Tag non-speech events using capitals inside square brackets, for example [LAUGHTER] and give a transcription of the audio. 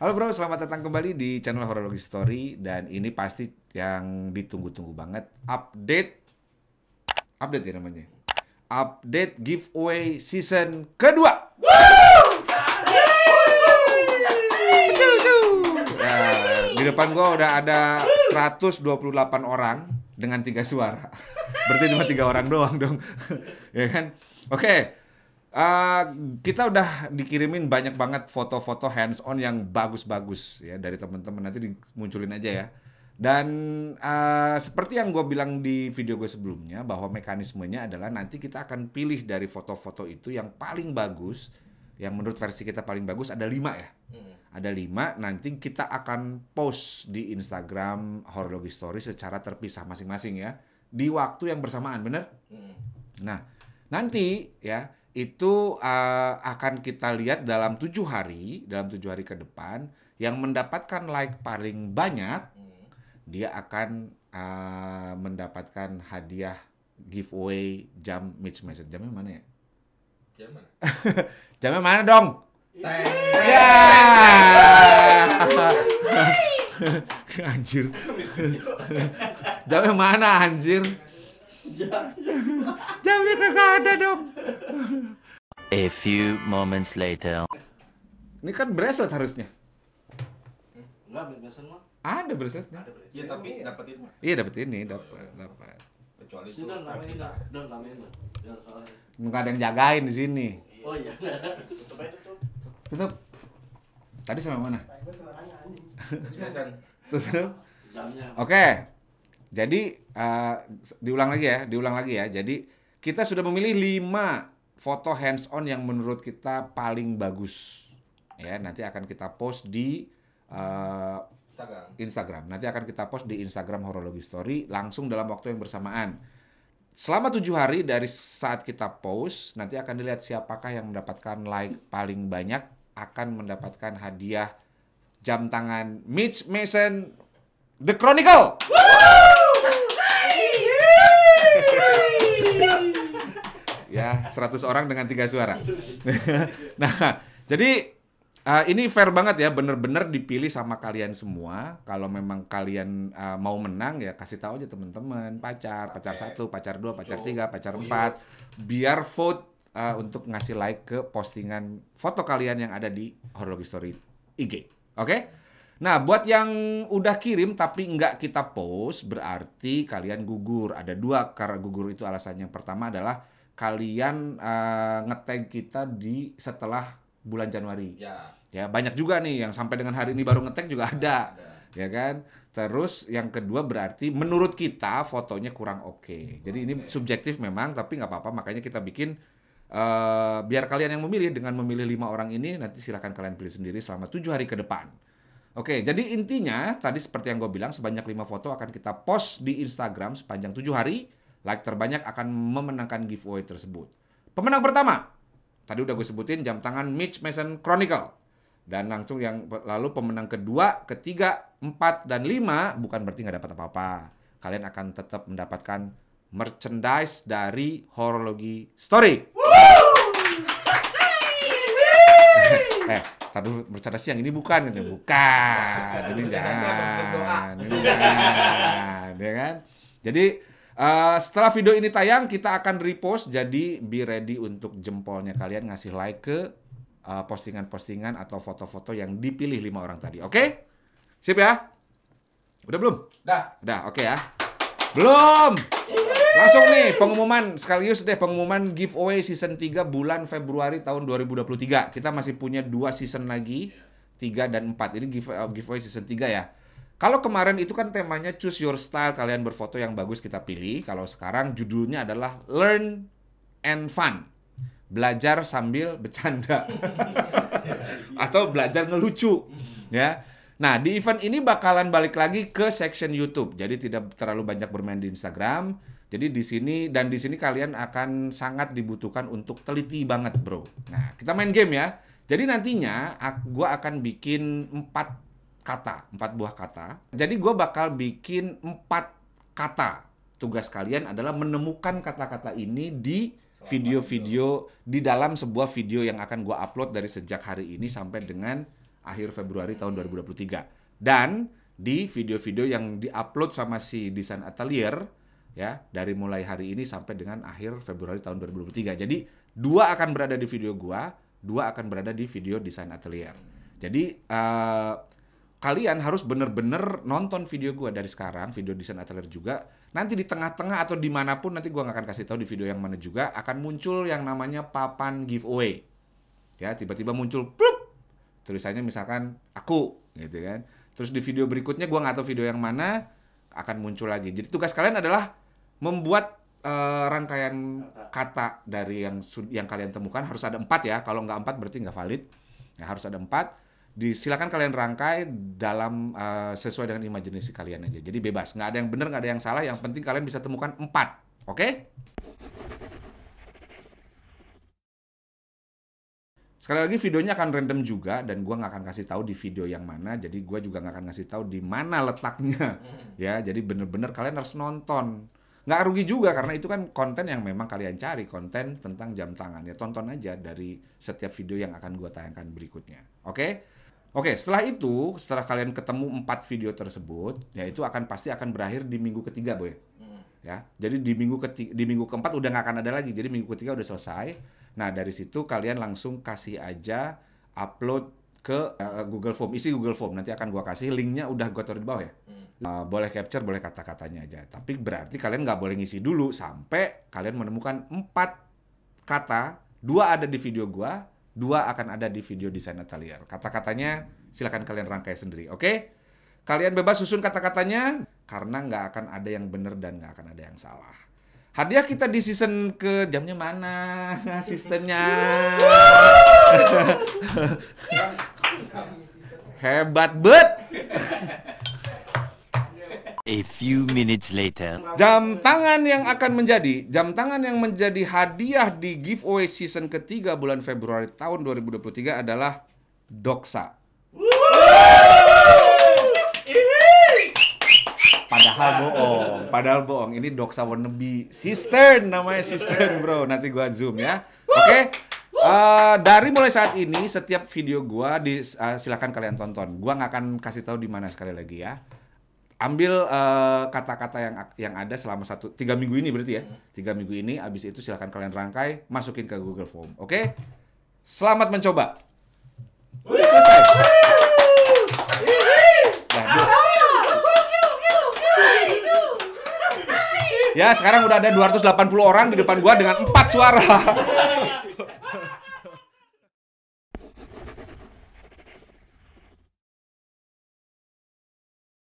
Halo bro, selamat datang kembali di channel Horologi Story dan ini pasti yang ditunggu-tunggu banget update update ya namanya. Update giveaway season kedua. Ya, di depan gua udah ada 128 orang dengan tiga suara. Berarti cuma tiga orang doang dong. [LAUGHS] ya kan? Oke. Okay. Uh, kita udah dikirimin banyak banget foto-foto hands on yang bagus-bagus ya dari teman-teman nanti dimunculin aja ya. Dan uh, seperti yang gue bilang di video gue sebelumnya bahwa mekanismenya adalah nanti kita akan pilih dari foto-foto itu yang paling bagus, yang menurut versi kita paling bagus ada lima ya, hmm. ada lima. Nanti kita akan post di Instagram Horologi Story secara terpisah masing-masing ya di waktu yang bersamaan, bener? Hmm. Nah nanti ya itu uh, akan kita lihat dalam tujuh hari dalam tujuh hari ke depan yang mendapatkan like paling banyak hmm. dia akan uh, mendapatkan hadiah giveaway jam Mitch Message jamnya mana ya jam mana [LAUGHS] jamnya mana dong ya [LAUGHS] anjir [LAUGHS] jamnya mana anjir [LAUGHS] Jam. Jamnya kagak ada dong. A few moments later. Ini kan bracelet harusnya. Enggak, bracelet mah. Ada braceletnya. bracelet. Iya, tapi dapat ini. Iya, dapat ini, oh, dapat, iya. dapat. Kecuali itu. Dan kami enggak, dan namanya enggak. ada yang jagain di sini. Oh iya, tutup aja tutup. Tutup. Tadi sampai mana? Tutup. [LAUGHS] Tutup. Jamnya. Oke. Okay. Jadi uh, diulang lagi ya, diulang lagi ya. Jadi kita sudah memilih 5 foto hands on yang menurut kita paling bagus. Ya, nanti akan kita post di uh, Instagram. Instagram. Nanti akan kita post di Instagram Horologi Story langsung dalam waktu yang bersamaan. Selama tujuh hari dari saat kita post, nanti akan dilihat siapakah yang mendapatkan like paling banyak akan mendapatkan hadiah jam tangan Mitch Mason The Chronicle. Woo! ya 100 orang dengan tiga suara. [LAUGHS] nah, jadi uh, ini fair banget ya, bener-bener dipilih sama kalian semua. Kalau memang kalian uh, mau menang ya kasih tahu aja teman-teman, pacar, pacar satu, pacar dua, pacar tiga, pacar oh, iya. empat, biar vote uh, untuk ngasih like ke postingan foto kalian yang ada di Horologi Story IG. Oke? Okay? Nah, buat yang udah kirim tapi nggak kita post, berarti kalian gugur. Ada dua karena gugur itu alasannya. Yang pertama adalah kalian uh, ngetag kita di setelah bulan Januari. Ya. ya, banyak juga nih yang sampai dengan hari ini baru ngetag juga ada. Ya, ada. ya kan? Terus yang kedua berarti menurut kita fotonya kurang oke. Okay. Jadi okay. ini subjektif memang, tapi nggak apa-apa. Makanya kita bikin Uh, biar kalian yang memilih dengan memilih lima orang ini nanti silahkan kalian pilih sendiri selama tujuh hari ke depan. Oke, jadi intinya tadi seperti yang gue bilang sebanyak 5 foto akan kita post di Instagram sepanjang 7 hari. Like terbanyak akan memenangkan giveaway tersebut. Pemenang pertama, tadi udah gue sebutin jam tangan Mitch Mason Chronicle. Dan langsung yang lalu pemenang kedua, ketiga, empat, dan lima bukan berarti nggak dapat apa-apa. Kalian akan tetap mendapatkan merchandise dari Horologi Story. eh tadu bercanda siang ini bukan gitu bukan ini jangan ini jangan ya kan jadi Uh, setelah video ini tayang, kita akan repost. Jadi, be ready untuk jempolnya kalian ngasih like ke eh, postingan-postingan uh, atau foto-foto yang dipilih lima orang tadi. Oke? Okay? Sip ya? Udah belum? Udah. Udah, oke okay ya. Belum! Langsung nih pengumuman sekaligus deh pengumuman giveaway season 3 bulan Februari tahun 2023. Kita masih punya dua season lagi, 3 dan 4. Ini giveaway uh, season 3 ya. Kalau kemarin itu kan temanya choose your style, kalian berfoto yang bagus kita pilih. Kalau sekarang judulnya adalah learn and fun. Belajar sambil bercanda. [LAUGHS] Atau belajar ngelucu, ya. Nah, di event ini bakalan balik lagi ke section YouTube. Jadi tidak terlalu banyak bermain di Instagram jadi di sini dan di sini kalian akan sangat dibutuhkan untuk teliti banget, Bro. Nah, kita main game ya. Jadi nantinya gue akan bikin empat kata, empat buah kata. Jadi gue bakal bikin empat kata. Tugas kalian adalah menemukan kata-kata ini di video-video di dalam sebuah video yang akan gue upload dari sejak hari ini sampai dengan akhir Februari tahun 2023. Dan di video-video yang diupload sama si Desain Atelier, ya dari mulai hari ini sampai dengan akhir Februari tahun 2023. Jadi dua akan berada di video gua, dua akan berada di video desain atelier. Jadi uh, kalian harus bener-bener nonton video gua dari sekarang, video desain atelier juga. Nanti di tengah-tengah atau dimanapun nanti gua nggak akan kasih tahu di video yang mana juga akan muncul yang namanya papan giveaway. Ya tiba-tiba muncul plup tulisannya misalkan aku gitu kan. Terus di video berikutnya gua nggak tahu video yang mana akan muncul lagi. Jadi tugas kalian adalah membuat uh, rangkaian kata dari yang yang kalian temukan harus ada empat ya. Kalau nggak empat berarti nggak valid. Nah, harus ada empat. Disilakan kalian rangkai dalam uh, sesuai dengan imajinasi kalian aja. Jadi bebas, nggak ada yang benar, nggak ada yang salah. Yang penting kalian bisa temukan empat. Oke? Okay? Sekali lagi videonya akan random juga dan gue nggak akan kasih tahu di video yang mana. Jadi gue juga nggak akan kasih tahu di mana letaknya. Hmm. Ya, jadi bener-bener kalian harus nonton nggak rugi juga karena itu kan konten yang memang kalian cari konten tentang jam tangan ya tonton aja dari setiap video yang akan gue tayangkan berikutnya oke okay? Oke, okay, setelah itu, setelah kalian ketemu empat video tersebut, ya itu akan pasti akan berakhir di minggu ketiga, boy. Hmm. Ya, jadi di minggu ketiga, di minggu keempat udah nggak akan ada lagi. Jadi minggu ketiga udah selesai. Nah dari situ kalian langsung kasih aja upload ke eh, Google Form, isi Google Form. Nanti akan gue kasih linknya udah gue taruh di bawah ya. Eh, boleh capture boleh kata-katanya aja tapi berarti kalian nggak boleh ngisi dulu sampai kalian menemukan empat kata dua ada di video gua dua akan ada di video desain atelier kata-katanya silahkan kalian rangkai sendiri oke okay? kalian bebas susun kata-katanya karena nggak akan ada yang benar dan nggak akan ada yang salah hadiah kita di season ke jamnya mana [LAUGHS] sistemnya [LAUGHS] hebat bet [LAUGHS] A few minutes later. Jam tangan yang akan menjadi jam tangan yang menjadi hadiah di giveaway season ketiga bulan Februari tahun 2023 adalah Doxa. Padahal bohong, padahal bohong. Ini Doxa wannabe sister namanya sister bro. Nanti gua zoom ya. Oke. Okay? Uh, eh, dari mulai saat ini setiap video gua di uh, silakan kalian tonton. Gua nggak akan kasih tahu di mana sekali lagi ya ambil eh, kata-kata uh, yang yang ada selama satu tiga minggu ini berarti ya hmm. tiga minggu ini abis itu silahkan kalian rangkai masukin ke Google Form oke okay? selamat mencoba nah, Ya, sekarang udah ada 280 orang di depan gua dengan empat suara. Iya, iya, iya.